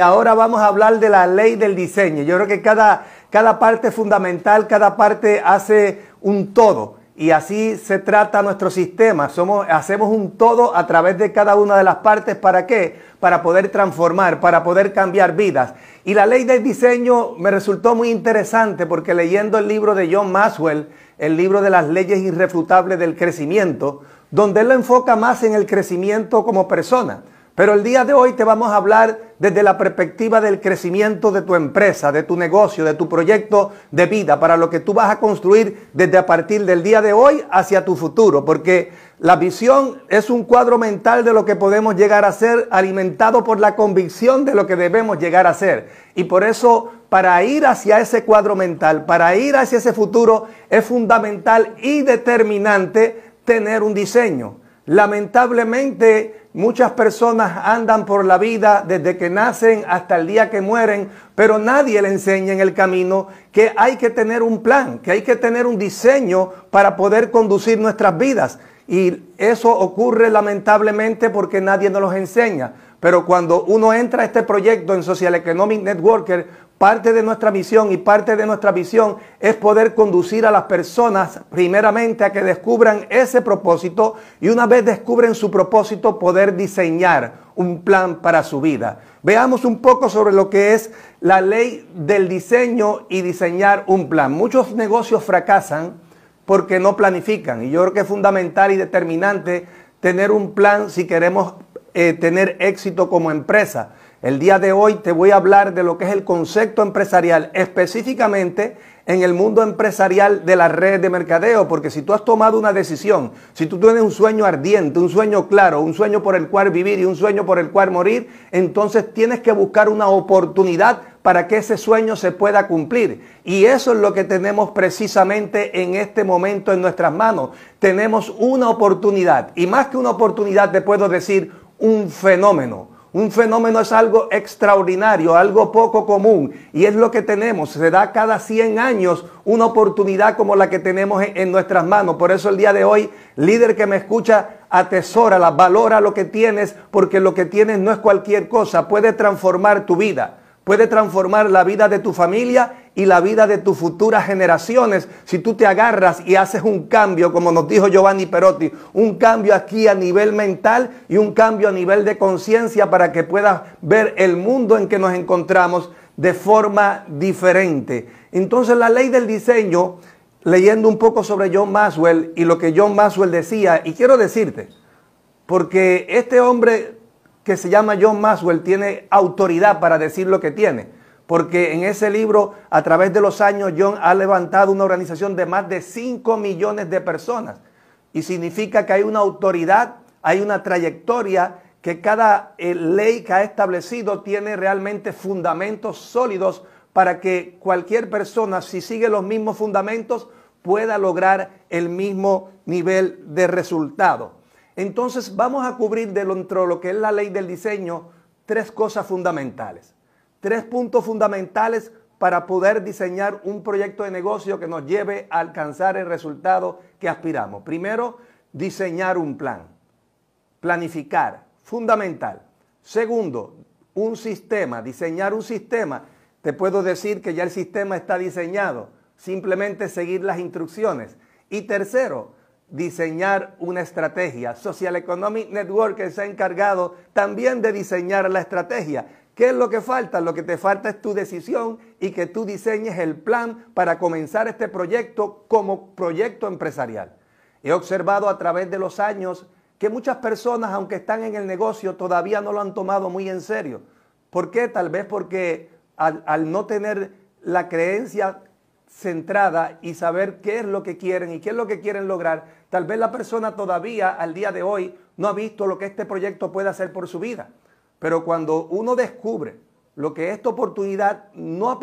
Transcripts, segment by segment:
ahora vamos a hablar de la ley del diseño. Yo creo que cada, cada parte fundamental, cada parte hace un todo. Y así se trata nuestro sistema. Somos, hacemos un todo a través de cada una de las partes. ¿Para qué? Para poder transformar, para poder cambiar vidas. Y la ley del diseño me resultó muy interesante porque leyendo el libro de John Maxwell, el libro de las leyes irrefutables del crecimiento, donde él lo enfoca más en el crecimiento como persona pero el día de hoy te vamos a hablar desde la perspectiva del crecimiento de tu empresa, de tu negocio, de tu proyecto de vida, para lo que tú vas a construir desde a partir del día de hoy hacia tu futuro, porque la visión es un cuadro mental de lo que podemos llegar a ser, alimentado por la convicción de lo que debemos llegar a ser. Y por eso, para ir hacia ese cuadro mental, para ir hacia ese futuro, es fundamental y determinante tener un diseño. Lamentablemente, Muchas personas andan por la vida desde que nacen hasta el día que mueren, pero nadie le enseña en el camino que hay que tener un plan, que hay que tener un diseño para poder conducir nuestras vidas. Y eso ocurre lamentablemente porque nadie nos los enseña. Pero cuando uno entra a este proyecto en Social Economic Networker, Parte de nuestra misión y parte de nuestra visión es poder conducir a las personas primeramente a que descubran ese propósito y una vez descubren su propósito poder diseñar un plan para su vida. Veamos un poco sobre lo que es la ley del diseño y diseñar un plan. Muchos negocios fracasan porque no planifican y yo creo que es fundamental y determinante tener un plan si queremos eh, tener éxito como empresa. El día de hoy te voy a hablar de lo que es el concepto empresarial, específicamente en el mundo empresarial de las redes de mercadeo, porque si tú has tomado una decisión, si tú tienes un sueño ardiente, un sueño claro, un sueño por el cual vivir y un sueño por el cual morir, entonces tienes que buscar una oportunidad para que ese sueño se pueda cumplir. Y eso es lo que tenemos precisamente en este momento en nuestras manos. Tenemos una oportunidad, y más que una oportunidad, te puedo decir, un fenómeno un fenómeno es algo extraordinario, algo poco común, y es lo que tenemos. Se da cada 100 años una oportunidad como la que tenemos en nuestras manos. Por eso el día de hoy, líder que me escucha, atesórala, valora lo que tienes, porque lo que tienes no es cualquier cosa, puede transformar tu vida puede transformar la vida de tu familia y la vida de tus futuras generaciones si tú te agarras y haces un cambio, como nos dijo Giovanni Perotti, un cambio aquí a nivel mental y un cambio a nivel de conciencia para que puedas ver el mundo en que nos encontramos de forma diferente. Entonces la ley del diseño, leyendo un poco sobre John Maxwell y lo que John Maxwell decía, y quiero decirte, porque este hombre que se llama John Maxwell tiene autoridad para decir lo que tiene porque en ese libro, a través de los años, John ha levantado una organización de más de 5 millones de personas. Y significa que hay una autoridad, hay una trayectoria que cada eh, ley que ha establecido tiene realmente fundamentos sólidos para que cualquier persona, si sigue los mismos fundamentos, pueda lograr el mismo nivel de resultado. Entonces vamos a cubrir dentro de lo que es la ley del diseño tres cosas fundamentales tres puntos fundamentales para poder diseñar un proyecto de negocio que nos lleve a alcanzar el resultado que aspiramos. Primero, diseñar un plan, planificar, fundamental. Segundo, un sistema, diseñar un sistema. Te puedo decir que ya el sistema está diseñado, simplemente seguir las instrucciones. Y tercero, diseñar una estrategia. Social Economic Network se ha encargado también de diseñar la estrategia ¿Qué es lo que falta? Lo que te falta es tu decisión y que tú diseñes el plan para comenzar este proyecto como proyecto empresarial. He observado a través de los años que muchas personas, aunque están en el negocio, todavía no lo han tomado muy en serio. ¿Por qué? Tal vez porque al, al no tener la creencia centrada y saber qué es lo que quieren y qué es lo que quieren lograr, tal vez la persona todavía al día de hoy no ha visto lo que este proyecto puede hacer por su vida. Pero cuando uno descubre lo que esta oportunidad no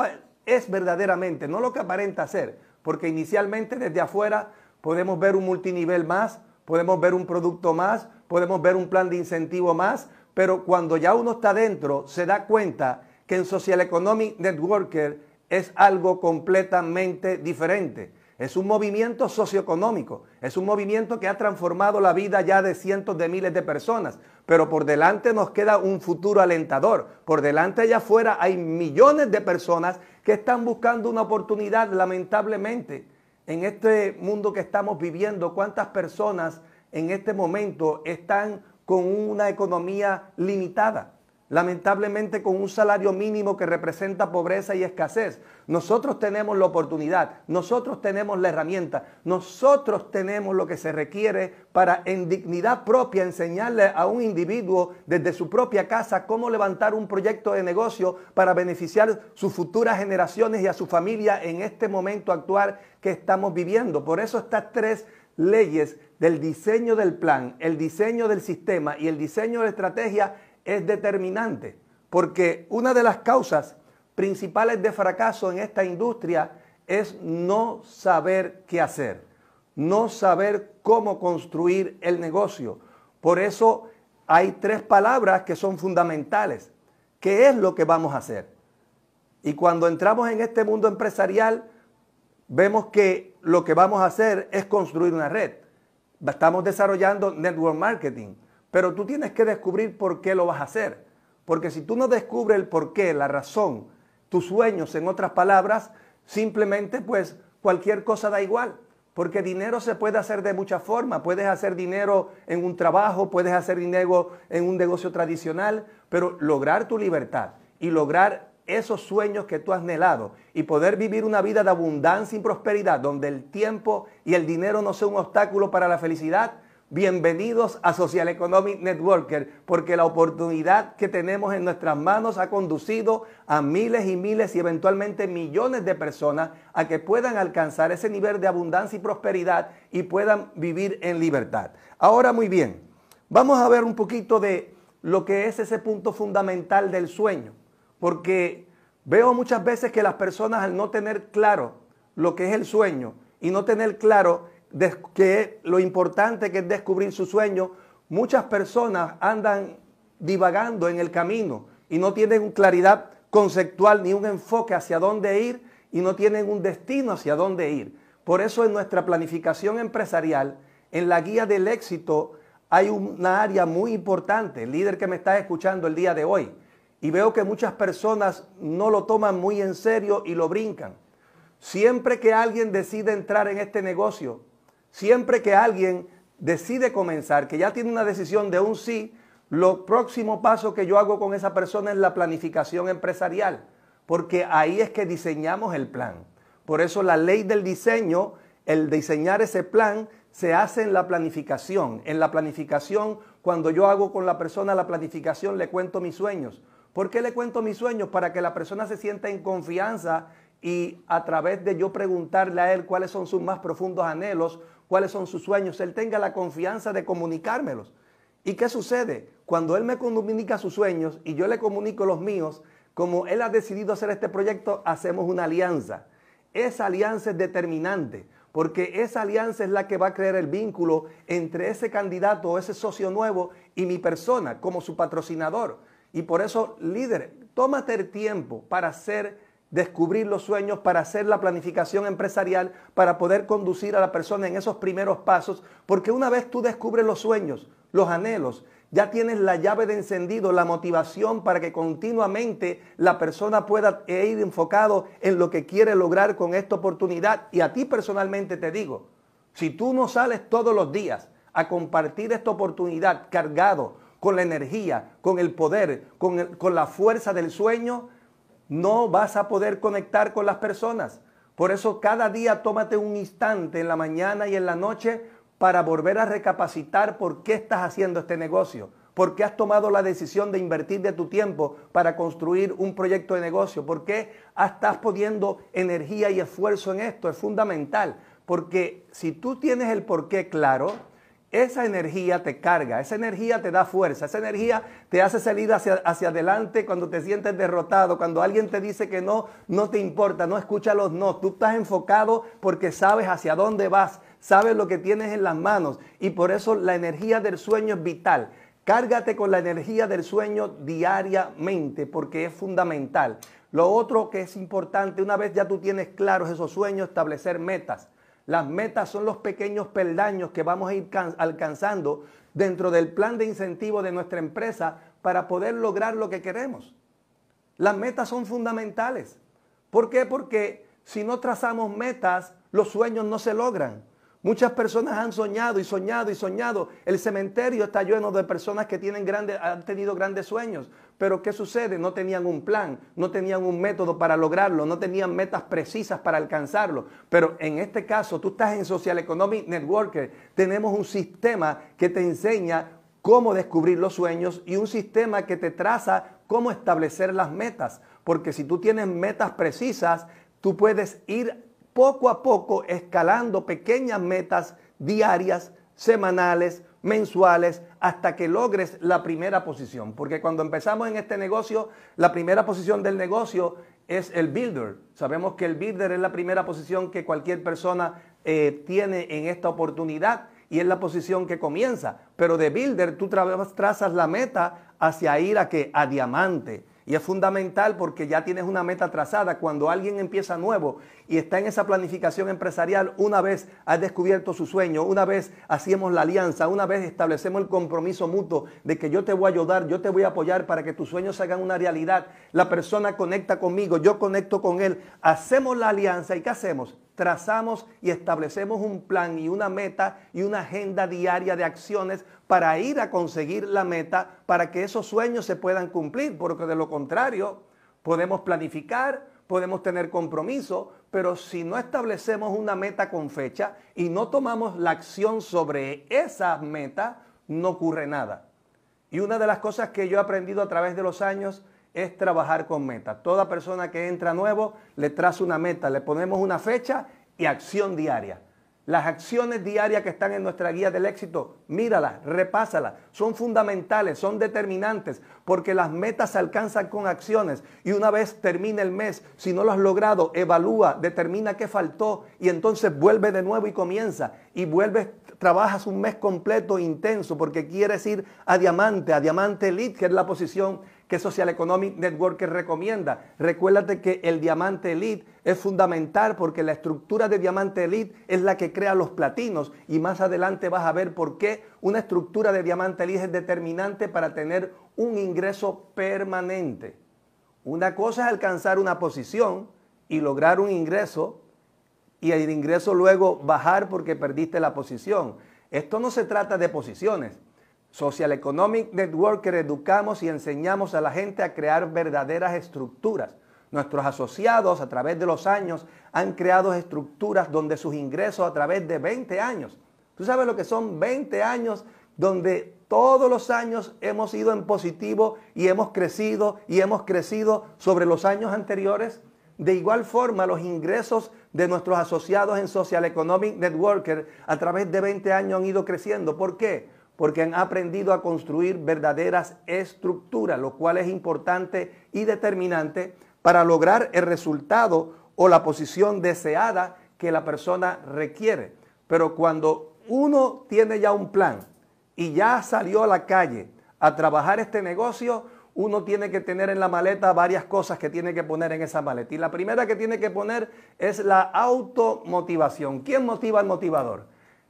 es verdaderamente, no lo que aparenta ser, porque inicialmente desde afuera podemos ver un multinivel más, podemos ver un producto más, podemos ver un plan de incentivo más, pero cuando ya uno está dentro se da cuenta que en Social Economic Networker es algo completamente diferente. Es un movimiento socioeconómico, es un movimiento que ha transformado la vida ya de cientos de miles de personas, pero por delante nos queda un futuro alentador. Por delante allá afuera hay millones de personas que están buscando una oportunidad, lamentablemente. En este mundo que estamos viviendo, ¿cuántas personas en este momento están con una economía limitada? lamentablemente con un salario mínimo que representa pobreza y escasez. Nosotros tenemos la oportunidad, nosotros tenemos la herramienta, nosotros tenemos lo que se requiere para en dignidad propia enseñarle a un individuo desde su propia casa cómo levantar un proyecto de negocio para beneficiar sus futuras generaciones y a su familia en este momento actual que estamos viviendo. Por eso estas tres leyes del diseño del plan, el diseño del sistema y el diseño de la estrategia es determinante, porque una de las causas principales de fracaso en esta industria es no saber qué hacer, no saber cómo construir el negocio. Por eso hay tres palabras que son fundamentales. ¿Qué es lo que vamos a hacer? Y cuando entramos en este mundo empresarial, vemos que lo que vamos a hacer es construir una red. Estamos desarrollando network marketing pero tú tienes que descubrir por qué lo vas a hacer. Porque si tú no descubres el por qué, la razón, tus sueños, en otras palabras, simplemente pues cualquier cosa da igual. Porque dinero se puede hacer de muchas formas. Puedes hacer dinero en un trabajo, puedes hacer dinero en un negocio tradicional, pero lograr tu libertad y lograr esos sueños que tú has anhelado y poder vivir una vida de abundancia y prosperidad donde el tiempo y el dinero no sea un obstáculo para la felicidad, Bienvenidos a Social Economic Networker, porque la oportunidad que tenemos en nuestras manos ha conducido a miles y miles y eventualmente millones de personas a que puedan alcanzar ese nivel de abundancia y prosperidad y puedan vivir en libertad. Ahora muy bien, vamos a ver un poquito de lo que es ese punto fundamental del sueño, porque veo muchas veces que las personas al no tener claro lo que es el sueño y no tener claro que lo importante que es descubrir su sueño, muchas personas andan divagando en el camino y no tienen claridad conceptual ni un enfoque hacia dónde ir y no tienen un destino hacia dónde ir. Por eso en nuestra planificación empresarial, en la guía del éxito, hay una área muy importante, el líder que me está escuchando el día de hoy, y veo que muchas personas no lo toman muy en serio y lo brincan. Siempre que alguien decide entrar en este negocio, Siempre que alguien decide comenzar, que ya tiene una decisión de un sí, lo próximo paso que yo hago con esa persona es la planificación empresarial, porque ahí es que diseñamos el plan. Por eso la ley del diseño, el diseñar ese plan, se hace en la planificación. En la planificación, cuando yo hago con la persona la planificación, le cuento mis sueños. ¿Por qué le cuento mis sueños? Para que la persona se sienta en confianza y a través de yo preguntarle a él cuáles son sus más profundos anhelos, cuáles son sus sueños, Él tenga la confianza de comunicármelos. ¿Y qué sucede? Cuando Él me comunica sus sueños y yo le comunico los míos, como Él ha decidido hacer este proyecto, hacemos una alianza. Esa alianza es determinante, porque esa alianza es la que va a crear el vínculo entre ese candidato o ese socio nuevo y mi persona como su patrocinador. Y por eso, líder, tómate el tiempo para ser descubrir los sueños, para hacer la planificación empresarial, para poder conducir a la persona en esos primeros pasos, porque una vez tú descubres los sueños, los anhelos, ya tienes la llave de encendido, la motivación para que continuamente la persona pueda eh, ir enfocado en lo que quiere lograr con esta oportunidad. Y a ti personalmente te digo, si tú no sales todos los días a compartir esta oportunidad cargado con la energía, con el poder, con, con la fuerza del sueño, no vas a poder conectar con las personas. Por eso cada día tómate un instante en la mañana y en la noche para volver a recapacitar por qué estás haciendo este negocio, por qué has tomado la decisión de invertir de tu tiempo para construir un proyecto de negocio, por qué estás poniendo energía y esfuerzo en esto. Es fundamental, porque si tú tienes el por qué claro, esa energía te carga, esa energía te da fuerza, esa energía te hace salir hacia, adelante cuando te sientes derrotado, cuando alguien te dice que no, no te importa, no escucha los no. Tú estás enfocado porque sabes hacia dónde vas, sabes lo que tienes en las manos y por eso la energía del sueño es vital. Cárgate con la energía del sueño diariamente porque es fundamental. Lo otro que es importante, una vez ya tú tienes claros esos sueños, establecer metas. Las metas son los pequeños peldaños que vamos a ir alcanzando dentro del plan de incentivo de nuestra empresa para poder lograr lo que queremos. Las metas son fundamentales. ¿Por qué? Porque si no trazamos metas, los sueños no se logran. Muchas personas han soñado y soñado y soñado. El cementerio está lleno de personas que tienen grandes, han tenido grandes sueños. Pero ¿qué sucede? No tenían un plan, no tenían un método para lograrlo, no tenían metas precisas para alcanzarlo. Pero en este caso, tú estás en Social Economic Network. Tenemos un sistema que te enseña cómo descubrir los sueños y un sistema que te traza cómo establecer las metas. Porque si tú tienes metas precisas, tú puedes ir poco a poco escalando pequeñas metas diarias, semanales, mensuales, hasta que logres la primera posición. Porque cuando empezamos en este negocio, la primera posición del negocio es el builder. Sabemos que el builder es la primera posición que cualquier persona eh, tiene en esta oportunidad y es la posición que comienza. Pero de builder tú trazas la meta hacia ir a que a diamante y es fundamental porque ya tienes una meta trazada. Cuando alguien empieza nuevo y está en esa planificación empresarial, una vez has descubierto su sueño, una vez hacemos la alianza, una vez establecemos el compromiso mutuo de que yo te voy a ayudar, yo te voy a apoyar para que tus sueños se hagan una realidad, la persona conecta conmigo, yo conecto con él, hacemos la alianza y ¿qué hacemos? trazamos y establecemos un plan y una meta y una agenda diaria de acciones para ir a conseguir la meta, para que esos sueños se puedan cumplir, porque de lo contrario podemos planificar, podemos tener compromiso, pero si no establecemos una meta con fecha y no tomamos la acción sobre esa meta, no ocurre nada. Y una de las cosas que yo he aprendido a través de los años es trabajar con metas. Toda persona que entra nuevo le traza una meta, le ponemos una fecha y acción diaria. Las acciones diarias que están en nuestra guía del éxito, míralas, repásalas. Son fundamentales, son determinantes, porque las metas se alcanzan con acciones. Y una vez termina el mes, si no lo has logrado, evalúa, determina qué faltó y entonces vuelve de nuevo y comienza. Y vuelves, trabajas un mes completo, intenso, porque quieres ir a diamante, a diamante elite, que es la posición que Social Economic Network recomienda. Recuérdate que el diamante elite es fundamental porque la estructura de diamante elite es la que crea los platinos y más adelante vas a ver por qué una estructura de diamante elite es determinante para tener un ingreso permanente. Una cosa es alcanzar una posición y lograr un ingreso y el ingreso luego bajar porque perdiste la posición. Esto no se trata de posiciones, Social Economic Networker educamos y enseñamos a la gente a crear verdaderas estructuras. Nuestros asociados a través de los años han creado estructuras donde sus ingresos a través de 20 años. Tú sabes lo que son 20 años donde todos los años hemos ido en positivo y hemos crecido y hemos crecido sobre los años anteriores. De igual forma, los ingresos de nuestros asociados en Social Economic Networker a través de 20 años han ido creciendo. ¿Por qué? porque han aprendido a construir verdaderas estructuras, lo cual es importante y determinante para lograr el resultado o la posición deseada que la persona requiere. Pero cuando uno tiene ya un plan y ya salió a la calle a trabajar este negocio, uno tiene que tener en la maleta varias cosas que tiene que poner en esa maleta. Y la primera que tiene que poner es la automotivación. ¿Quién motiva al motivador?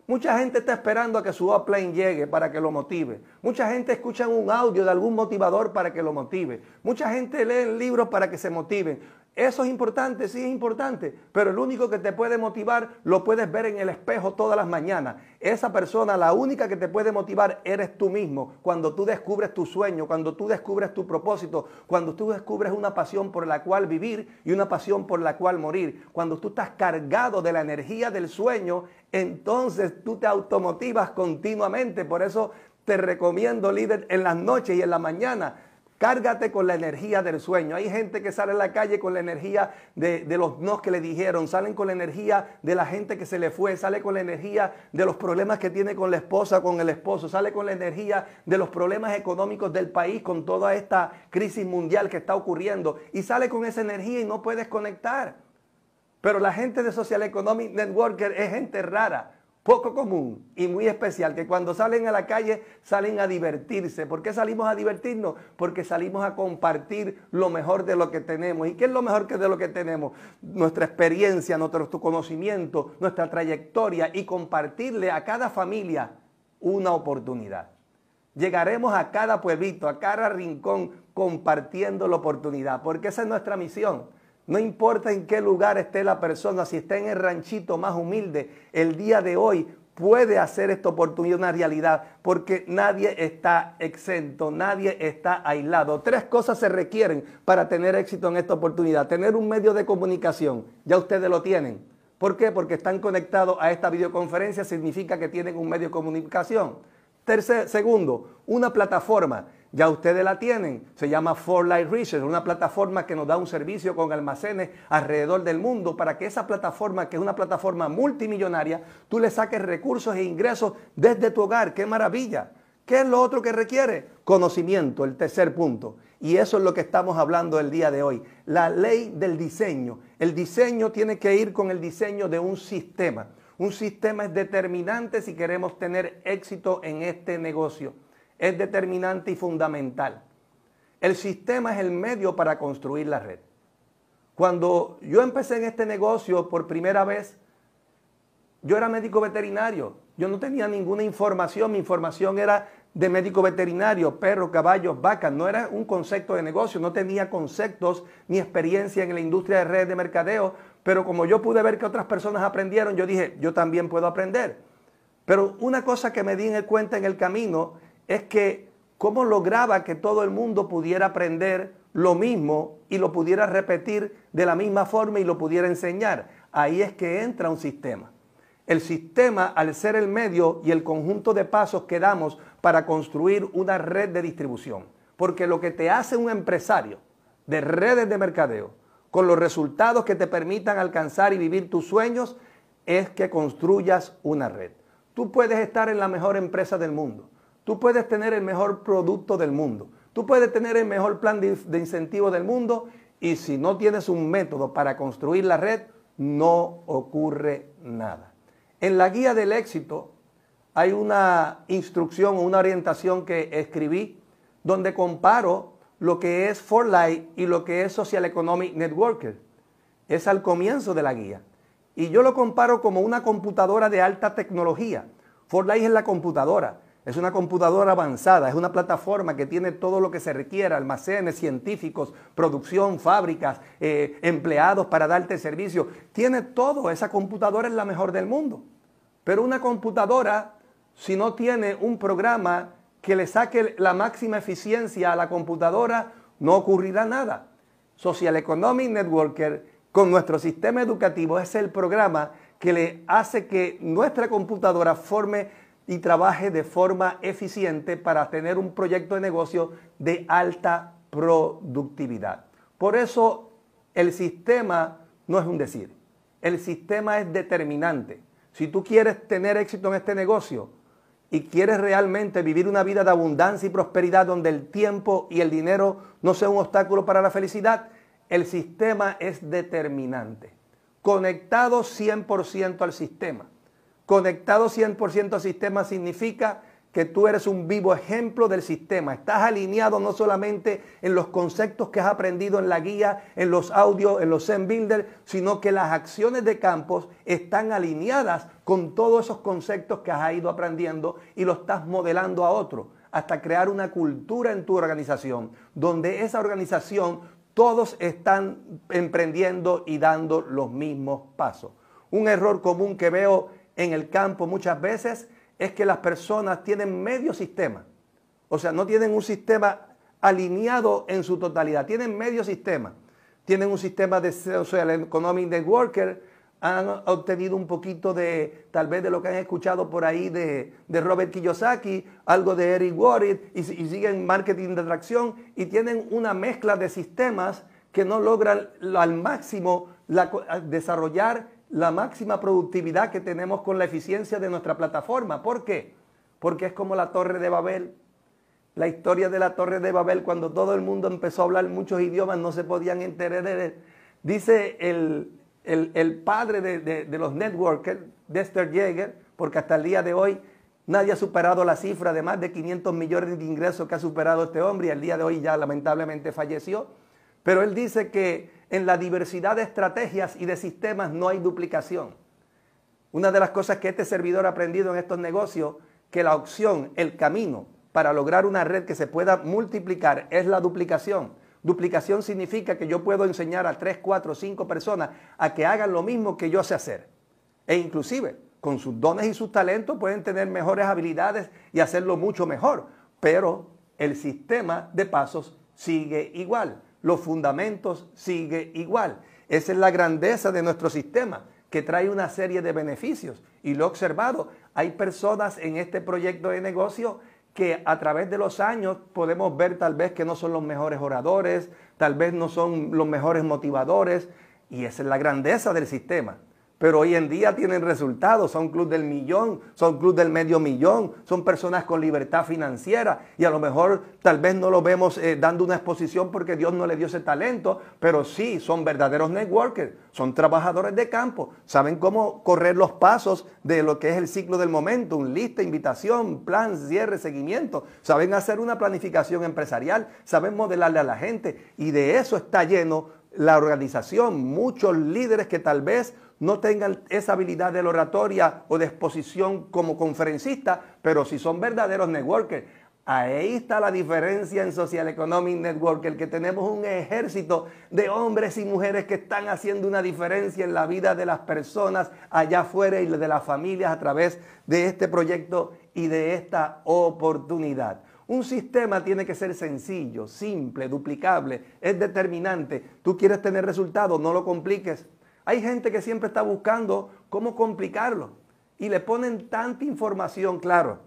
Mucha gente está esperando a que su upline llegue para que lo motive. Mucha gente escucha un audio de algún motivador para que lo motive. Mucha gente lee libros para que se motiven. Eso es importante, sí es importante, pero el único que te puede motivar lo puedes ver en el espejo todas las mañanas. Esa persona, la única que te puede motivar eres tú mismo. Cuando tú descubres tu sueño, cuando tú descubres tu propósito, cuando tú descubres una pasión por la cual vivir y una pasión por la cual morir, cuando tú estás cargado de la energía del sueño, entonces tú te automotivas continuamente. Por eso te recomiendo, líder, en las noches y en la mañana Cárgate con la energía del sueño. Hay gente que sale a la calle con la energía de, los no que le dijeron, salen con la energía de la gente que se le fue, sale con la energía de los problemas que tiene con la esposa, con el esposo, sale con la energía de los problemas económicos del país con toda esta crisis mundial que está ocurriendo y sale con esa energía y no puedes conectar. Pero la gente de Social Economic Networker es gente rara poco común y muy especial, que cuando salen a la calle salen a divertirse. ¿Por qué salimos a divertirnos? Porque salimos a compartir lo mejor de lo que tenemos. ¿Y qué es lo mejor que de lo que tenemos? Nuestra experiencia, nuestro conocimiento, nuestra trayectoria y compartirle a cada familia una oportunidad. Llegaremos a cada pueblito, a cada rincón compartiendo la oportunidad, porque esa es nuestra misión. No importa en qué lugar esté la persona, si está en el ranchito más humilde, el día de hoy puede hacer esta oportunidad una realidad, porque nadie está exento, nadie está aislado. Tres cosas se requieren para tener éxito en esta oportunidad. Tener un medio de comunicación, ya ustedes lo tienen. ¿Por qué? Porque están conectados a esta videoconferencia, significa que tienen un medio de comunicación. Tercer, segundo, una plataforma. Ya ustedes la tienen. Se llama For Light Research, una plataforma que nos da un servicio con almacenes alrededor del mundo para que esa plataforma, que es una plataforma multimillonaria, tú le saques recursos e ingresos desde tu hogar. ¡Qué maravilla! ¿Qué es lo otro que requiere? Conocimiento, el tercer punto. Y eso es lo que estamos hablando el día de hoy. La ley del diseño. El diseño tiene que ir con el diseño de un sistema. Un sistema es determinante si queremos tener éxito en este negocio es determinante y fundamental. El sistema es el medio para construir la red. Cuando yo empecé en este negocio por primera vez, yo era médico veterinario. Yo no tenía ninguna información. Mi información era de médico veterinario, perros, caballos, vacas. No era un concepto de negocio. No tenía conceptos ni experiencia en la industria de redes de mercadeo. Pero como yo pude ver que otras personas aprendieron, yo dije, yo también puedo aprender. Pero una cosa que me di en cuenta en el camino es que cómo lograba que todo el mundo pudiera aprender lo mismo y lo pudiera repetir de la misma forma y lo pudiera enseñar. Ahí es que entra un sistema. El sistema, al ser el medio y el conjunto de pasos que damos para construir una red de distribución. Porque lo que te hace un empresario de redes de mercadeo, con los resultados que te permitan alcanzar y vivir tus sueños, es que construyas una red. Tú puedes estar en la mejor empresa del mundo, Tú puedes tener el mejor producto del mundo, tú puedes tener el mejor plan de, incentivo del mundo y si no tienes un método para construir la red, no ocurre nada. En la guía del éxito hay una instrucción o una orientación que escribí donde comparo lo que es For y lo que es Social Economic Networker. Es al comienzo de la guía. Y yo lo comparo como una computadora de alta tecnología. For es la computadora es una computadora avanzada, es una plataforma que tiene todo lo que se requiera, almacenes, científicos, producción, fábricas, eh, empleados para darte servicio. Tiene todo, esa computadora es la mejor del mundo. Pero una computadora, si no tiene un programa que le saque la máxima eficiencia a la computadora, no ocurrirá nada. Social Economic Networker, con nuestro sistema educativo, es el programa que le hace que nuestra computadora forme y trabaje de forma eficiente para tener un proyecto de negocio de alta productividad. Por eso el sistema no es un decir, el sistema es determinante. Si tú quieres tener éxito en este negocio y quieres realmente vivir una vida de abundancia y prosperidad donde el tiempo y el dinero no sea un obstáculo para la felicidad, el sistema es determinante. Conectado 100% al sistema Conectado 100% al sistema significa que tú eres un vivo ejemplo del sistema. Estás alineado no solamente en los conceptos que has aprendido en la guía, en los audios, en los Zen Builder, sino que las acciones de campos están alineadas con todos esos conceptos que has ido aprendiendo y lo estás modelando a otro hasta crear una cultura en tu organización, donde esa organización todos están emprendiendo y dando los mismos pasos. Un error común que veo en el campo muchas veces es que las personas tienen medio sistema. O sea, no tienen un sistema alineado en su totalidad, tienen medio sistema. Tienen un sistema de Social Economic Networker, han obtenido un poquito de, tal vez de lo que han escuchado por ahí de, Robert Kiyosaki, algo de Eric Warren, y, siguen marketing de atracción, y tienen una mezcla de sistemas que no logran al máximo desarrollar la máxima productividad que tenemos con la eficiencia de nuestra plataforma. ¿Por qué? Porque es como la Torre de Babel. La historia de la Torre de Babel, cuando todo el mundo empezó a hablar muchos idiomas, no se podían entender. Dice el, el padre de, los networkers, Dexter Jager porque hasta el día de hoy nadie ha superado la cifra de más de 500 millones de ingresos que ha superado este hombre y al día de hoy ya lamentablemente falleció. Pero él dice que en la diversidad de estrategias y de sistemas no hay duplicación. Una de las cosas que este servidor ha aprendido en estos negocios, que la opción, el camino para lograr una red que se pueda multiplicar es la duplicación. Duplicación significa que yo puedo enseñar a 3, 4, cinco personas a que hagan lo mismo que yo sé hacer. E inclusive, con sus dones y sus talentos pueden tener mejores habilidades y hacerlo mucho mejor. Pero el sistema de pasos sigue igual los fundamentos sigue igual. Esa es la grandeza de nuestro sistema, que trae una serie de beneficios. Y lo he observado, hay personas en este proyecto de negocio que a través de los años podemos ver tal vez que no son los mejores oradores, tal vez no son los mejores motivadores, y esa es la grandeza del sistema pero hoy en día tienen resultados, son club del millón, son club del medio millón, son personas con libertad financiera y a lo mejor tal vez no lo vemos eh, dando una exposición porque Dios no le dio ese talento, pero sí son verdaderos networkers, son trabajadores de campo, saben cómo correr los pasos de lo que es el ciclo del momento, un lista, invitación, plan, cierre, seguimiento, saben hacer una planificación empresarial, saben modelarle a la gente y de eso está lleno la organización, muchos líderes que tal vez no tengan esa habilidad de la oratoria o de exposición como conferencista, pero si son verdaderos networkers. Ahí está la diferencia en Social Economic el que tenemos un ejército de hombres y mujeres que están haciendo una diferencia en la vida de las personas allá afuera y de las familias a través de este proyecto y de esta oportunidad. Un sistema tiene que ser sencillo, simple, duplicable, es determinante. Tú quieres tener resultados, no lo compliques, hay gente que siempre está buscando cómo complicarlo y le ponen tanta información, claro,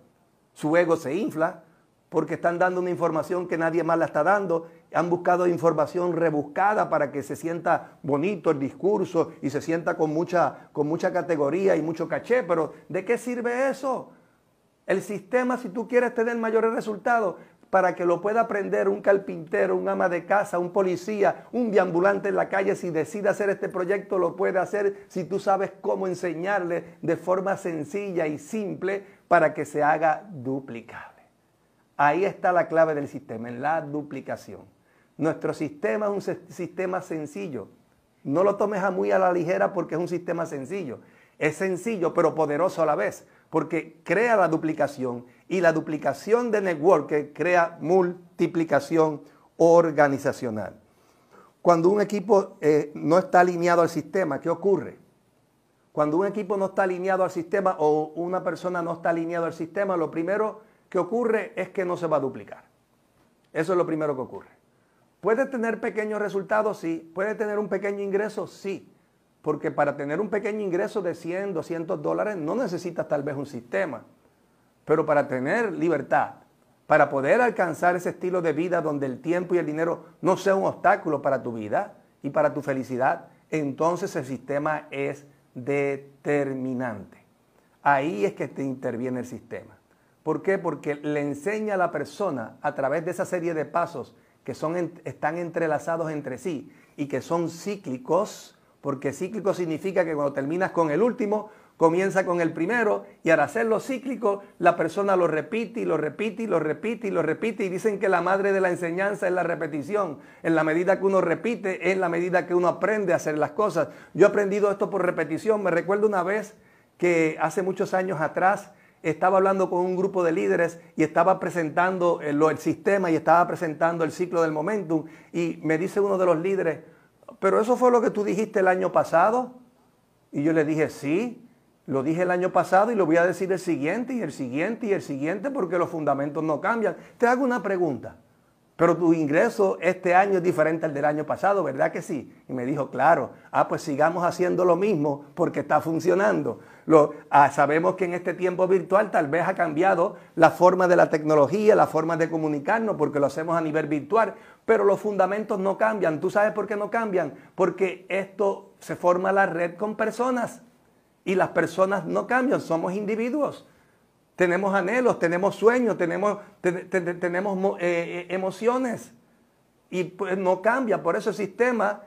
su ego se infla porque están dando una información que nadie más la está dando, han buscado información rebuscada para que se sienta bonito el discurso y se sienta con mucha, con mucha categoría y mucho caché, pero ¿de qué sirve eso? El sistema, si tú quieres tener mayores resultados, para que lo pueda aprender un carpintero, un ama de casa, un policía, un deambulante en la calle. Si decide hacer este proyecto, lo puede hacer si tú sabes cómo enseñarle de forma sencilla y simple para que se haga duplicable. Ahí está la clave del sistema, en la duplicación. Nuestro sistema es un sistema sencillo. No lo tomes a muy a la ligera porque es un sistema sencillo. Es sencillo, pero poderoso a la vez, porque crea la duplicación y la duplicación de network crea multiplicación organizacional. Cuando un equipo eh, no está alineado al sistema, ¿qué ocurre? Cuando un equipo no está alineado al sistema o una persona no está alineado al sistema, lo primero que ocurre es que no se va a duplicar. Eso es lo primero que ocurre. ¿Puede tener pequeños resultados? Sí. ¿Puede tener un pequeño ingreso? Sí. Porque para tener un pequeño ingreso de 100, 200 dólares no necesitas tal vez un sistema pero para tener libertad, para poder alcanzar ese estilo de vida donde el tiempo y el dinero no sea un obstáculo para tu vida y para tu felicidad, entonces el sistema es determinante. Ahí es que te interviene el sistema. ¿Por qué? Porque le enseña a la persona a través de esa serie de pasos que son, están entrelazados entre sí y que son cíclicos, porque cíclico significa que cuando terminas con el último, Comienza con el primero y al hacerlo cíclico, la persona lo repite y lo repite y lo repite y lo repite. Y dicen que la madre de la enseñanza es la repetición. En la medida que uno repite, es la medida que uno aprende a hacer las cosas. Yo he aprendido esto por repetición. Me recuerdo una vez que hace muchos años atrás estaba hablando con un grupo de líderes y estaba presentando el, eh, el sistema y estaba presentando el ciclo del momentum. Y me dice uno de los líderes, pero eso fue lo que tú dijiste el año pasado. Y yo le dije, sí. Lo dije el año pasado y lo voy a decir el siguiente y el siguiente y el siguiente porque los fundamentos no cambian. Te hago una pregunta. Pero tu ingreso este año es diferente al del año pasado, ¿verdad que sí? Y me dijo, claro, ah, pues sigamos haciendo lo mismo porque está funcionando. Lo, ah, sabemos que en este tiempo virtual tal vez ha cambiado la forma de la tecnología, la forma de comunicarnos porque lo hacemos a nivel virtual, pero los fundamentos no cambian. ¿Tú sabes por qué no cambian? Porque esto se forma la red con personas y las personas no cambian, somos individuos. Tenemos anhelos, tenemos sueños, tenemos, tenemos eh, eh, emociones. Y pues no cambia. Por eso el sistema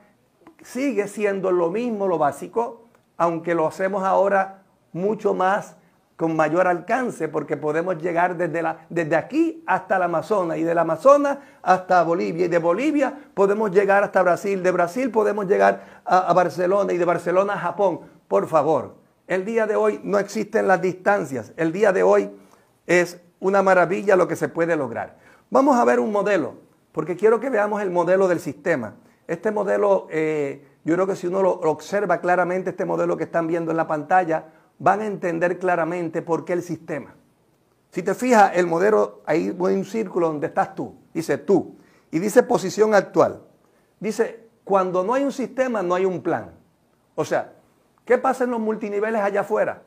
sigue siendo lo mismo, lo básico, aunque lo hacemos ahora mucho más, con mayor alcance, porque podemos llegar desde, la, desde aquí hasta la Amazonas y del Amazonas hasta Bolivia y de Bolivia podemos llegar hasta Brasil, de Brasil podemos llegar a Barcelona y de Barcelona a Japón. Por favor, el día de hoy no existen las distancias. El día de hoy es una maravilla lo que se puede lograr. Vamos a ver un modelo, porque quiero que veamos el modelo del sistema. Este modelo, eh, yo creo que si uno lo observa claramente, este modelo que están viendo en la pantalla, van a entender claramente por qué el sistema. Si te fijas, el modelo, ahí hay un círculo donde estás tú, dice tú, y dice posición actual. Dice, cuando no hay un sistema, no hay un plan. O sea, ¿Qué pasa en los multiniveles allá afuera?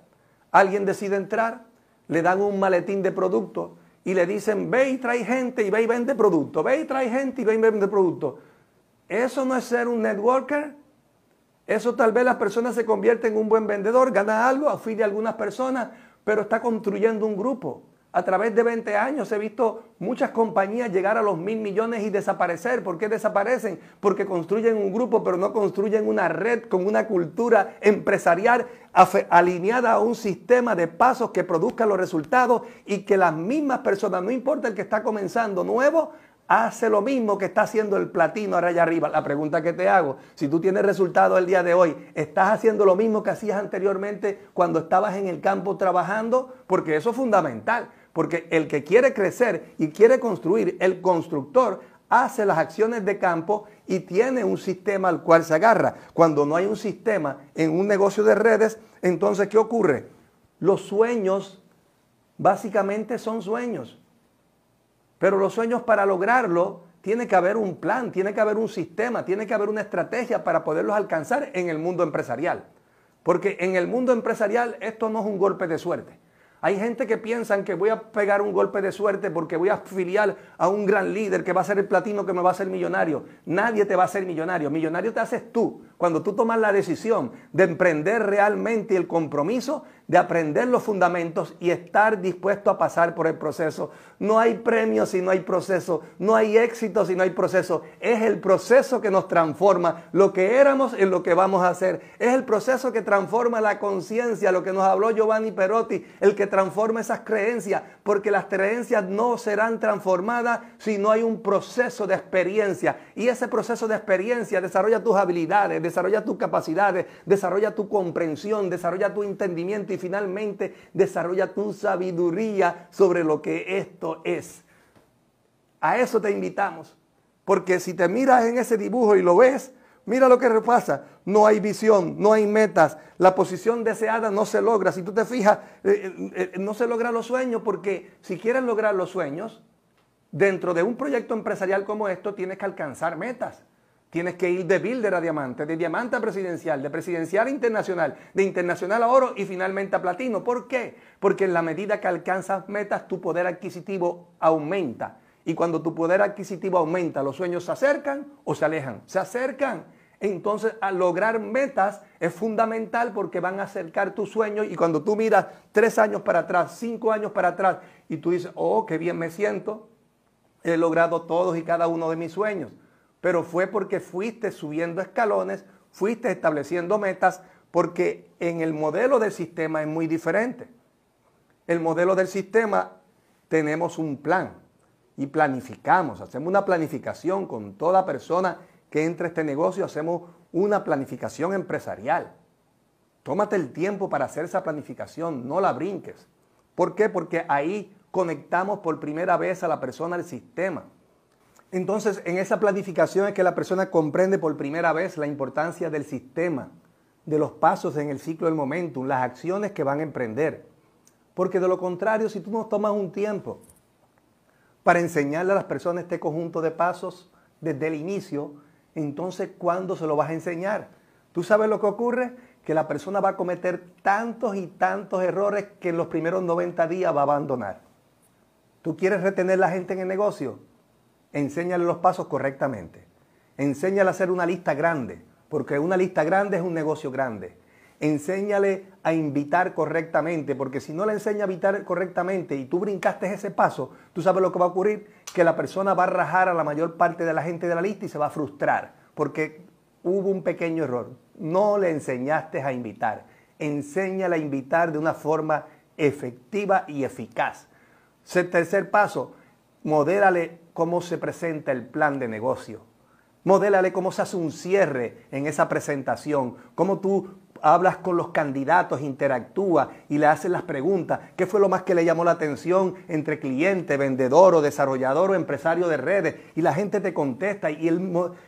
Alguien decide entrar, le dan un maletín de productos y le dicen, ve y trae gente y ve y vende producto. ve y trae gente y ve y vende productos. Eso no es ser un networker. Eso tal vez las personas se convierten en un buen vendedor, gana algo, afilia de algunas personas, pero está construyendo un grupo. A través de 20 años he visto muchas compañías llegar a los mil millones y desaparecer. ¿Por qué desaparecen? Porque construyen un grupo, pero no construyen una red con una cultura empresarial alineada a un sistema de pasos que produzca los resultados y que las mismas personas, no importa el que está comenzando nuevo, hace lo mismo que está haciendo el platino ahora allá arriba. La pregunta que te hago, si tú tienes resultados el día de hoy, ¿estás haciendo lo mismo que hacías anteriormente cuando estabas en el campo trabajando? Porque eso es fundamental. Porque el que quiere crecer y quiere construir, el constructor hace las acciones de campo y tiene un sistema al cual se agarra. Cuando no hay un sistema en un negocio de redes, entonces ¿qué ocurre? Los sueños básicamente son sueños. Pero los sueños para lograrlo tiene que haber un plan, tiene que haber un sistema, tiene que haber una estrategia para poderlos alcanzar en el mundo empresarial. Porque en el mundo empresarial esto no es un golpe de suerte. Hay gente que piensan que voy a pegar un golpe de suerte porque voy a afiliar a un gran líder que va a ser el platino que me va a hacer millonario. Nadie te va a hacer millonario. Millonario te haces tú cuando tú tomas la decisión de emprender realmente el compromiso, de aprender los fundamentos y estar dispuesto a pasar por el proceso. No hay premio si no hay proceso, no hay éxito si no hay proceso. Es el proceso que nos transforma lo que éramos en lo que vamos a hacer. Es el proceso que transforma la conciencia, lo que nos habló Giovanni Perotti, el que transforma esas creencias, porque las creencias no serán transformadas si no hay un proceso de experiencia. Y ese proceso de experiencia desarrolla tus habilidades, desarrolla tus capacidades, desarrolla tu comprensión, desarrolla tu entendimiento y finalmente desarrolla tu sabiduría sobre lo que esto es. A eso te invitamos, porque si te miras en ese dibujo y lo ves, Mira lo que repasa. No hay visión, no hay metas. La posición deseada no se logra. Si tú te fijas, eh, eh, eh, no se logran los sueños porque si quieres lograr los sueños, dentro de un proyecto empresarial como esto tienes que alcanzar metas. Tienes que ir de builder a diamante, de diamante a presidencial, de presidencial a internacional, de internacional a oro y finalmente a platino. ¿Por qué? Porque en la medida que alcanzas metas, tu poder adquisitivo aumenta. Y cuando tu poder adquisitivo aumenta, los sueños se acercan o se alejan. Se acercan. Entonces, al lograr metas es fundamental porque van a acercar tus sueños y cuando tú miras tres años para atrás, cinco años para atrás y tú dices, oh, qué bien me siento, he logrado todos y cada uno de mis sueños pero fue porque fuiste subiendo escalones, fuiste estableciendo metas, porque en el modelo del sistema es muy diferente. El modelo del sistema tenemos un plan y planificamos, hacemos una planificación con toda persona que entre a este negocio, hacemos una planificación empresarial. Tómate el tiempo para hacer esa planificación, no la brinques. ¿Por qué? Porque ahí conectamos por primera vez a la persona al sistema. Entonces, en esa planificación es que la persona comprende por primera vez la importancia del sistema, de los pasos en el ciclo del momento, las acciones que van a emprender. Porque de lo contrario, si tú no tomas un tiempo para enseñarle a las personas este conjunto de pasos desde el inicio, entonces ¿cuándo se lo vas a enseñar? ¿Tú sabes lo que ocurre? Que la persona va a cometer tantos y tantos errores que en los primeros 90 días va a abandonar. ¿Tú quieres retener la gente en el negocio? enséñale los pasos correctamente. Enséñale a hacer una lista grande, porque una lista grande es un negocio grande. Enséñale a invitar correctamente, porque si no le enseña a invitar correctamente y tú brincaste ese paso, tú sabes lo que va a ocurrir, que la persona va a rajar a la mayor parte de la gente de la lista y se va a frustrar, porque hubo un pequeño error. No le enseñaste a invitar. Enséñale a invitar de una forma efectiva y eficaz. Tercer paso, modérale cómo se presenta el plan de negocio. Modélale cómo se hace un cierre en esa presentación, cómo tú hablas con los candidatos, interactúas y le haces las preguntas. ¿Qué fue lo más que le llamó la atención entre cliente, vendedor o desarrollador o empresario de redes? Y la gente te contesta y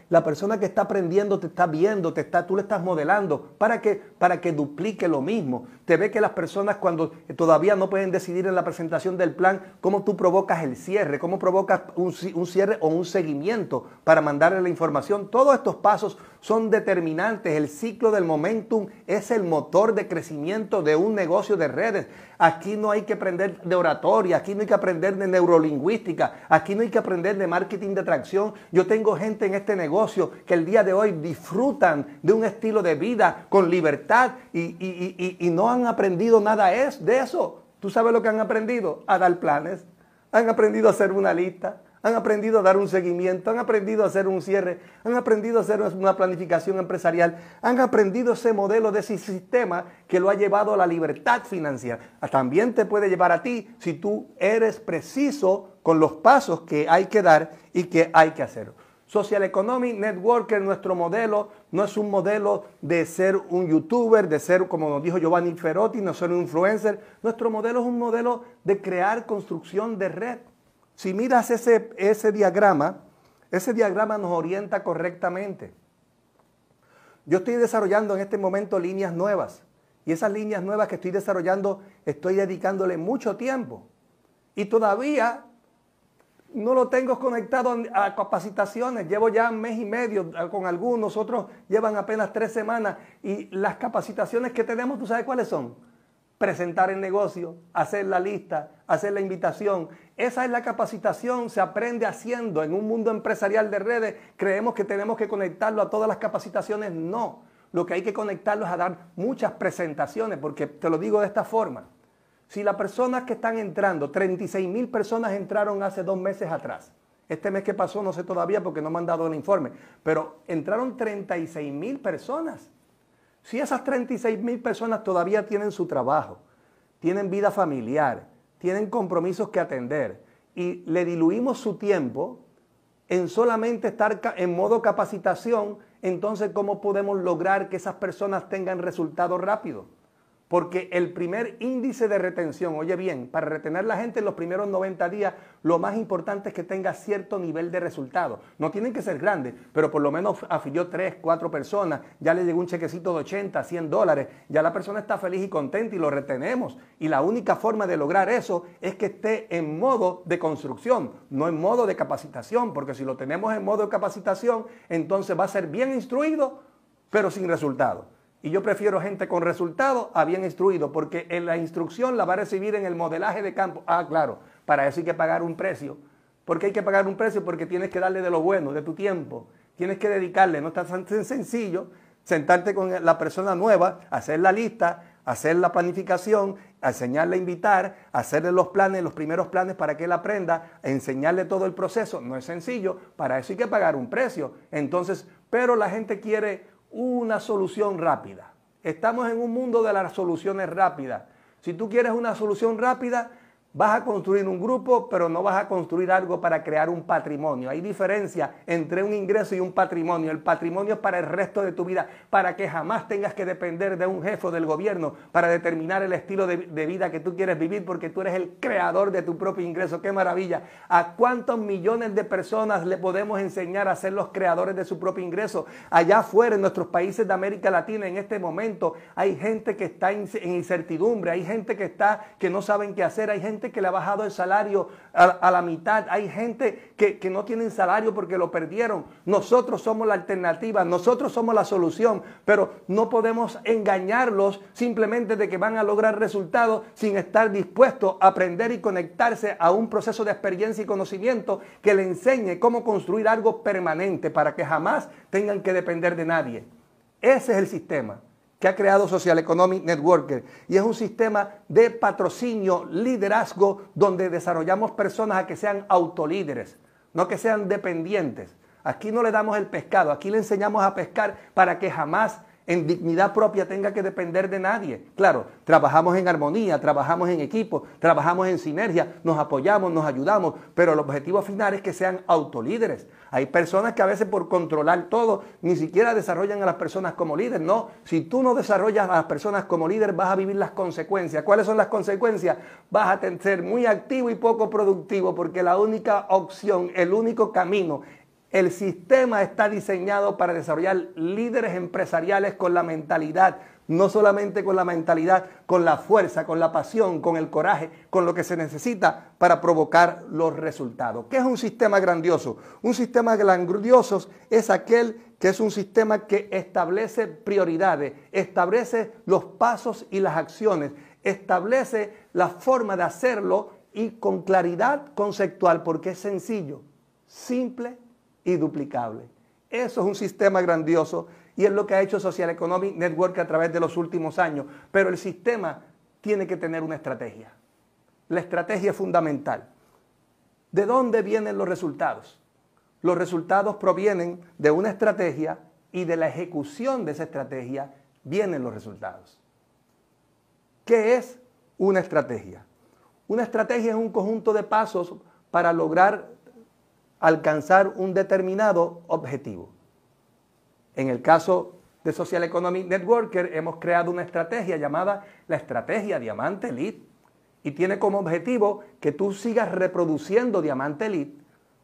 la persona que está aprendiendo te está viendo, te está, tú le estás modelando para que, para que duplique lo mismo. Te ve que las personas cuando todavía no pueden decidir en la presentación del plan cómo tú provocas el cierre, cómo provocas un cierre o un seguimiento para mandarle la información. Todos estos pasos son determinantes. El ciclo del momentum es el motor de crecimiento de un negocio de redes. Aquí no hay que aprender de oratoria, aquí no hay que aprender de neurolingüística, aquí no hay que aprender de marketing de atracción. Yo tengo gente en este negocio que el día de hoy disfrutan de un estilo de vida con libertad y, y no han aprendido nada de eso. ¿Tú sabes lo que han aprendido? A dar planes. Han aprendido a hacer una lista han aprendido a dar un seguimiento, han aprendido a hacer un cierre, han aprendido a hacer una planificación empresarial, han aprendido ese modelo de ese sistema que lo ha llevado a la libertad financiera. También te puede llevar a ti si tú eres preciso con los pasos que hay que dar y que hay que hacer. Social Economic Networker, nuestro modelo, no es un modelo de ser un youtuber, de ser, como nos dijo Giovanni Ferotti, no ser un influencer. Nuestro modelo es un modelo de crear construcción de red si miras ese, ese diagrama, ese diagrama nos orienta correctamente. Yo estoy desarrollando en este momento líneas nuevas. Y esas líneas nuevas que estoy desarrollando, estoy dedicándole mucho tiempo. Y todavía no lo tengo conectado a capacitaciones. Llevo ya un mes y medio ah, con algunos, otros llevan apenas tres semanas. Y las capacitaciones que tenemos, ¿tú sabes cuáles son? presentar el negocio, hacer la lista, hacer la invitación. Esa es la capacitación, se aprende haciendo. En un mundo empresarial de redes creemos que tenemos que conectarlo a todas las capacitaciones. No, lo que hay que conectarlo es a dar muchas presentaciones, porque te lo digo de esta forma. Si las personas que están entrando, 36 mil personas entraron hace dos meses atrás. Este mes que pasó no sé todavía porque no me han dado el informe, pero entraron 36 mil personas. Si esas 36 mil personas todavía tienen su trabajo, tienen vida familiar, tienen compromisos que atender y le diluimos su tiempo en solamente estar en modo capacitación, entonces ¿cómo podemos lograr que esas personas tengan resultados rápidos? Porque el primer índice de retención, oye bien, para retener la gente en los primeros 90 días, lo más importante es que tenga cierto nivel de resultado. No tienen que ser grandes, pero por lo menos afilió 3, 4 personas, ya le llegó un chequecito de 80, 100 dólares, ya la persona está feliz y contenta y lo retenemos. Y la única forma de lograr eso es que esté en modo de construcción, no en modo de capacitación, porque si lo tenemos en modo de capacitación, entonces va a ser bien instruido, pero sin resultado. Y yo prefiero gente con resultados a bien instruido, porque en la instrucción la va a recibir en el modelaje de campo. Ah, claro, para eso hay que pagar un precio. ¿Por qué hay que pagar un precio? Porque tienes que darle de lo bueno, de tu tiempo. Tienes que dedicarle. No está tan sencillo sentarte con la persona nueva, hacer la lista, hacer la planificación, enseñarle a invitar, hacerle los planes, los primeros planes para que él aprenda, enseñarle todo el proceso. No es sencillo, para eso hay que pagar un precio. Entonces, pero la gente quiere una solución rápida. Estamos en un mundo de las soluciones rápidas. Si tú quieres una solución rápida, Vas a construir un grupo, pero no vas a construir algo para crear un patrimonio. Hay diferencia entre un ingreso y un patrimonio. El patrimonio es para el resto de tu vida, para que jamás tengas que depender de un jefe o del gobierno para determinar el estilo de, de vida que tú quieres vivir, porque tú eres el creador de tu propio ingreso. ¡Qué maravilla! ¿A cuántos millones de personas le podemos enseñar a ser los creadores de su propio ingreso? Allá afuera, en nuestros países de América Latina, en este momento, hay gente que está en incertidumbre, hay gente que, está, que no saben qué hacer, hay gente que le ha bajado el salario a, la mitad, hay gente que, que, no tienen salario porque lo perdieron. Nosotros somos la alternativa, nosotros somos la solución, pero no podemos engañarlos simplemente de que van a lograr resultados sin estar dispuestos a aprender y conectarse a un proceso de experiencia y conocimiento que le enseñe cómo construir algo permanente para que jamás tengan que depender de nadie. Ese es el sistema que ha creado Social Economic Networker y es un sistema de patrocinio, liderazgo, donde desarrollamos personas a que sean autolíderes, no que sean dependientes. Aquí no le damos el pescado, aquí le enseñamos a pescar para que jamás en dignidad propia tenga que depender de nadie. Claro, trabajamos en armonía, trabajamos en equipo, trabajamos en sinergia, nos apoyamos, nos ayudamos, pero el objetivo final es que sean autolíderes. Hay personas que a veces por controlar todo ni siquiera desarrollan a las personas como líderes. No, si tú no desarrollas a las personas como líder vas a vivir las consecuencias. ¿Cuáles son las consecuencias? Vas a ser muy activo y poco productivo porque la única opción, el único camino, el sistema está diseñado para desarrollar líderes empresariales con la mentalidad, no solamente con la mentalidad, con la fuerza, con la pasión, con el coraje, con lo que se necesita para provocar los resultados. ¿Qué es un sistema grandioso? Un sistema grandioso es aquel que es un sistema que establece prioridades, establece los pasos y las acciones, establece la forma de hacerlo y con claridad conceptual, porque es sencillo, simple y duplicable. Eso es un sistema grandioso y es lo que ha hecho Social Economic Network a través de los últimos años. Pero el sistema tiene que tener una estrategia. La estrategia es fundamental. ¿De dónde vienen los resultados? Los resultados provienen de una estrategia y de la ejecución de esa estrategia vienen los resultados. ¿Qué es una estrategia? Una estrategia es un conjunto de pasos para lograr alcanzar un determinado objetivo. En el caso de Social Economy Networker hemos creado una estrategia llamada la estrategia Diamante Elite y tiene como objetivo que tú sigas reproduciendo Diamante Elite,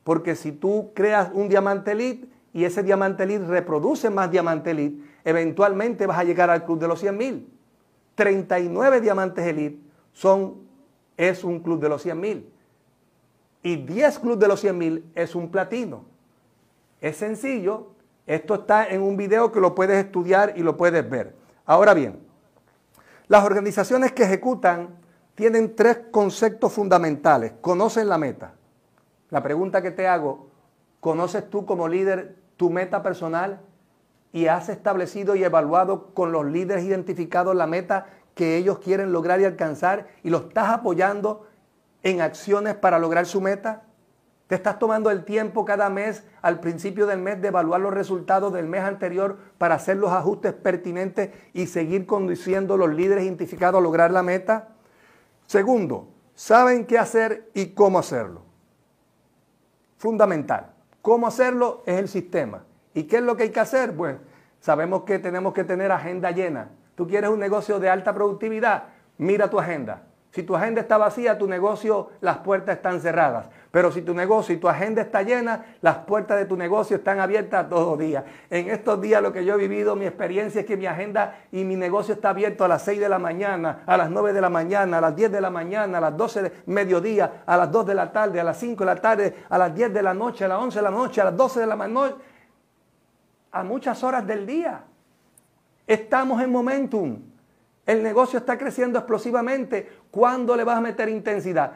porque si tú creas un Diamante Elite y ese Diamante Elite reproduce más Diamante Elite, eventualmente vas a llegar al club de los 100.000. 39 Diamantes Elite son es un club de los 100.000 y 10 Club de los 100.000 mil es un platino. Es sencillo, esto está en un video que lo puedes estudiar y lo puedes ver. Ahora bien, las organizaciones que ejecutan tienen tres conceptos fundamentales. Conocen la meta. La pregunta que te hago, ¿conoces tú como líder tu meta personal? y has establecido y evaluado con los líderes identificados la meta que ellos quieren lograr y alcanzar y lo estás apoyando en acciones para lograr su meta? ¿Te estás tomando el tiempo cada mes, al principio del mes, de evaluar los resultados del mes anterior para hacer los ajustes pertinentes y seguir conduciendo los líderes identificados a lograr la meta? Segundo, saben qué hacer y cómo hacerlo. Fundamental. ¿Cómo hacerlo? Es el sistema. ¿Y qué es lo que hay que hacer? Pues sabemos que tenemos que tener agenda llena. Tú quieres un negocio de alta productividad, mira tu agenda. Si tu agenda está vacía, tu negocio, las puertas están cerradas. Pero si tu negocio y tu agenda está llena, las puertas de tu negocio están abiertas todos los días. En estos días lo que yo he vivido, mi experiencia es que mi agenda y mi negocio está abierto a las 6 de la mañana, a las 9 de la mañana, a las 10 de la mañana, a las 12 de mediodía, a las 2 de la tarde, a las 5 de la tarde, a las 10 de la noche, a las 11 de la noche, a las 12 de la noche, a muchas horas del día. Estamos en momentum. El negocio está creciendo explosivamente. ¿Cuándo le vas a meter intensidad?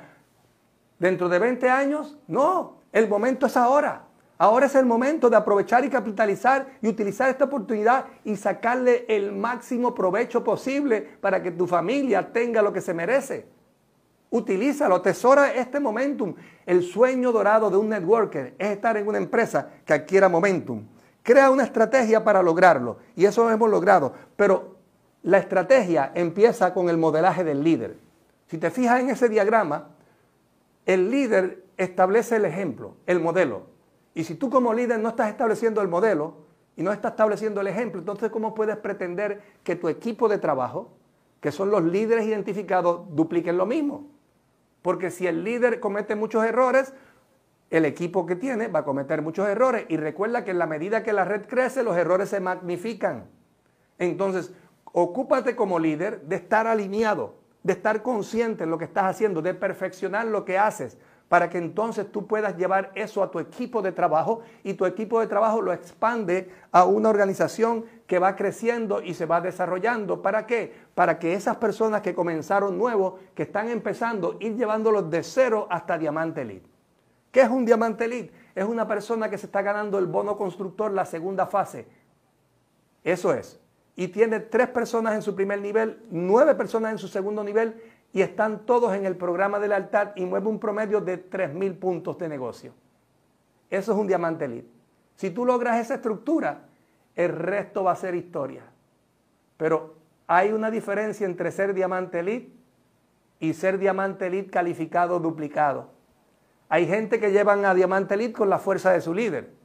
¿Dentro de 20 años? No, el momento es ahora. Ahora es el momento de aprovechar y capitalizar y utilizar esta oportunidad y sacarle el máximo provecho posible para que tu familia tenga lo que se merece. Utilízalo, Tesora este momentum. El sueño dorado de un networker es estar en una empresa que adquiera momentum. Crea una estrategia para lograrlo y eso lo hemos logrado. Pero la estrategia empieza con el modelaje del líder. Si te fijas en ese diagrama, el líder establece el ejemplo, el modelo. Y si tú como líder no estás estableciendo el modelo y no estás estableciendo el ejemplo, entonces ¿cómo puedes pretender que tu equipo de trabajo, que son los líderes identificados, dupliquen lo mismo? Porque si el líder comete muchos errores, el equipo que tiene va a cometer muchos errores. Y recuerda que en la medida que la red crece, los errores se magnifican. Entonces, ocúpate como líder de estar alineado, de estar consciente en lo que estás haciendo, de perfeccionar lo que haces, para que entonces tú puedas llevar eso a tu equipo de trabajo y tu equipo de trabajo lo expande a una organización que va creciendo y se va desarrollando. ¿Para qué? Para que esas personas que comenzaron nuevos, que están empezando, ir llevándolos de cero hasta diamante elite. ¿Qué es un diamante elite? Es una persona que se está ganando el bono constructor la segunda fase. Eso es y tiene tres personas en su primer nivel, nueve personas en su segundo nivel y están todos en el programa de lealtad y mueve un promedio de 3.000 puntos de negocio. Eso es un diamante elite. Si tú logras esa estructura, el resto va a ser historia. Pero hay una diferencia entre ser diamante elite y ser diamante elite calificado duplicado. Hay gente que llevan a diamante elite con la fuerza de su líder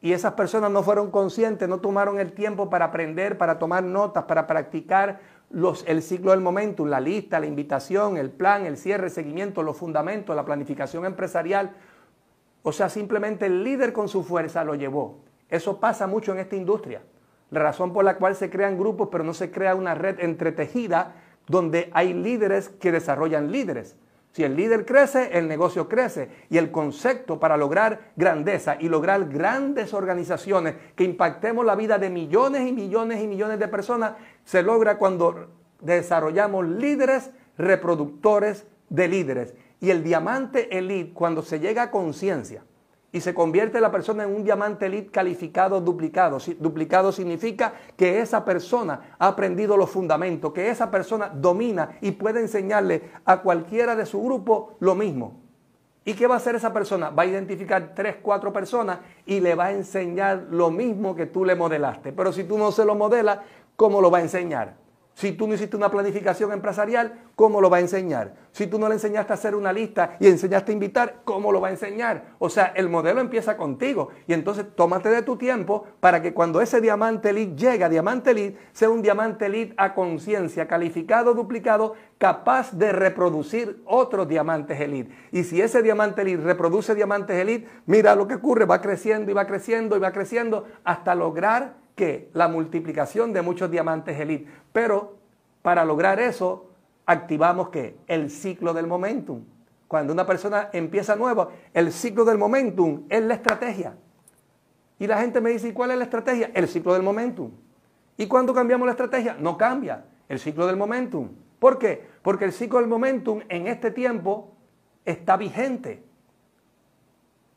y esas personas no fueron conscientes, no tomaron el tiempo para aprender, para tomar notas, para practicar los, el ciclo del momentum, la lista, la invitación, el plan, el cierre, el seguimiento, los fundamentos, la planificación empresarial. O sea, simplemente el líder con su fuerza lo llevó. Eso pasa mucho en esta industria. La razón por la cual se crean grupos, pero no se crea una red entretejida donde hay líderes que desarrollan líderes. Si el líder crece, el negocio crece. Y el concepto para lograr grandeza y lograr grandes organizaciones que impactemos la vida de millones y millones y millones de personas se logra cuando desarrollamos líderes reproductores de líderes. Y el diamante elite cuando se llega a conciencia y se convierte la persona en un diamante elite calificado duplicado. Duplicado significa que esa persona ha aprendido los fundamentos, que esa persona domina y puede enseñarle a cualquiera de su grupo lo mismo. ¿Y qué va a hacer esa persona? Va a identificar tres, cuatro personas y le va a enseñar lo mismo que tú le modelaste. Pero si tú no se lo modelas, ¿cómo lo va a enseñar? Si tú no hiciste una planificación empresarial, ¿cómo lo va a enseñar? Si tú no le enseñaste a hacer una lista y enseñaste a invitar, ¿cómo lo va a enseñar? O sea, el modelo empieza contigo. Y entonces tómate de tu tiempo para que cuando ese diamante llegue llega, diamante elite, sea un diamante elite a conciencia, calificado, duplicado, capaz de reproducir otros diamantes elite. Y si ese diamante elite reproduce diamantes elite, mira lo que ocurre, va creciendo y va creciendo y va creciendo hasta lograr que la multiplicación de muchos diamantes elite. Pero para lograr eso, activamos que el ciclo del momentum. Cuando una persona empieza nueva, el ciclo del momentum es la estrategia. Y la gente me dice, ¿y cuál es la estrategia? El ciclo del momentum. ¿Y cuándo cambiamos la estrategia? No cambia el ciclo del momentum. ¿Por qué? Porque el ciclo del momentum en este tiempo está vigente.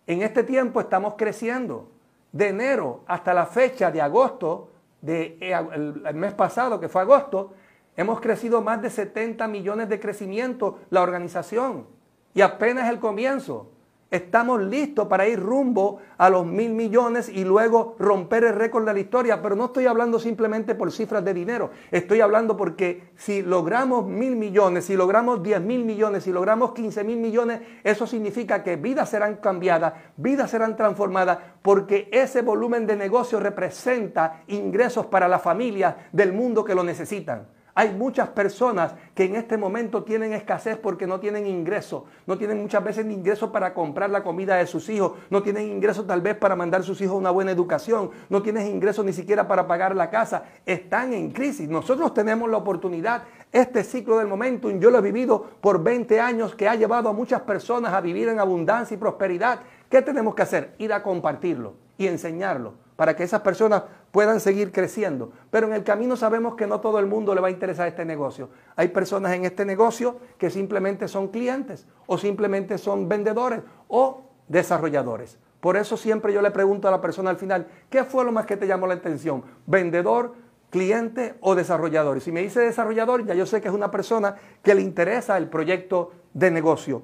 En este tiempo estamos creciendo de enero hasta la fecha de agosto, de, eh, el, el mes pasado que fue agosto, hemos crecido más de 70 millones de crecimiento la organización. Y apenas el comienzo. Estamos listos para ir rumbo a los mil millones y luego romper el récord de la historia, pero no estoy hablando simplemente por cifras de dinero, estoy hablando porque si logramos mil millones, si logramos diez mil millones, si logramos quince mil millones, eso significa que vidas serán cambiadas, vidas serán transformadas, porque ese volumen de negocio representa ingresos para las familias del mundo que lo necesitan. Hay muchas personas que en este momento tienen escasez porque no tienen ingreso, no tienen muchas veces ni para comprar la comida de sus hijos, no tienen ingreso tal vez para mandar a sus hijos una buena educación, no tienen ingreso ni siquiera para pagar la casa, están en crisis. Nosotros tenemos la oportunidad, este ciclo del momento, yo lo he vivido por 20 años que ha llevado a muchas personas a vivir en abundancia y prosperidad. ¿Qué tenemos que hacer? Ir a compartirlo y enseñarlo para que esas personas puedan seguir creciendo. Pero en el camino sabemos que no todo el mundo le va a interesar este negocio. Hay personas en este negocio que simplemente son clientes o simplemente son vendedores o desarrolladores. Por eso siempre yo le pregunto a la persona al final, ¿qué fue lo más que te llamó la atención? ¿Vendedor, cliente o desarrollador? Y si me dice desarrollador, ya yo sé que es una persona que le interesa el proyecto de negocio.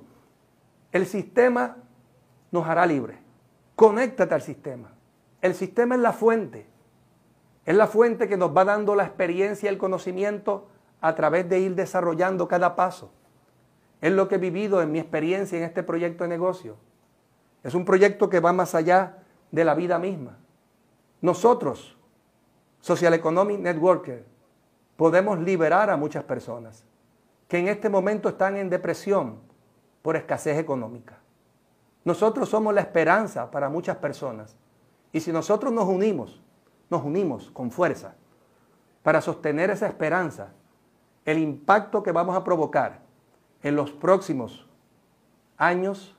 El sistema nos hará libre. Conéctate al sistema. El sistema es la fuente. Es la fuente que nos va dando la experiencia y el conocimiento a través de ir desarrollando cada paso. Es lo que he vivido en mi experiencia en este proyecto de negocio. Es un proyecto que va más allá de la vida misma. Nosotros, Social Economic Networker, podemos liberar a muchas personas que en este momento están en depresión por escasez económica. Nosotros somos la esperanza para muchas personas. Y si nosotros nos unimos nos unimos con fuerza para sostener esa esperanza, el impacto que vamos a provocar en los próximos años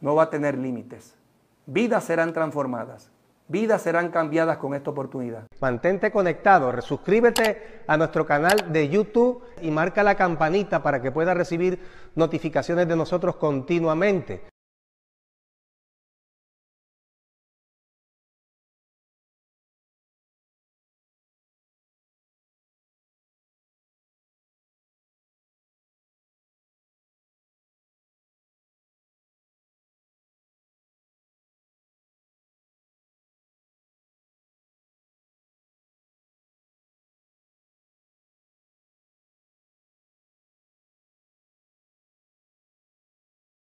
no va a tener límites. Vidas serán transformadas, vidas serán cambiadas con esta oportunidad. Mantente conectado, suscríbete a nuestro canal de YouTube y marca la campanita para que puedas recibir notificaciones de nosotros continuamente.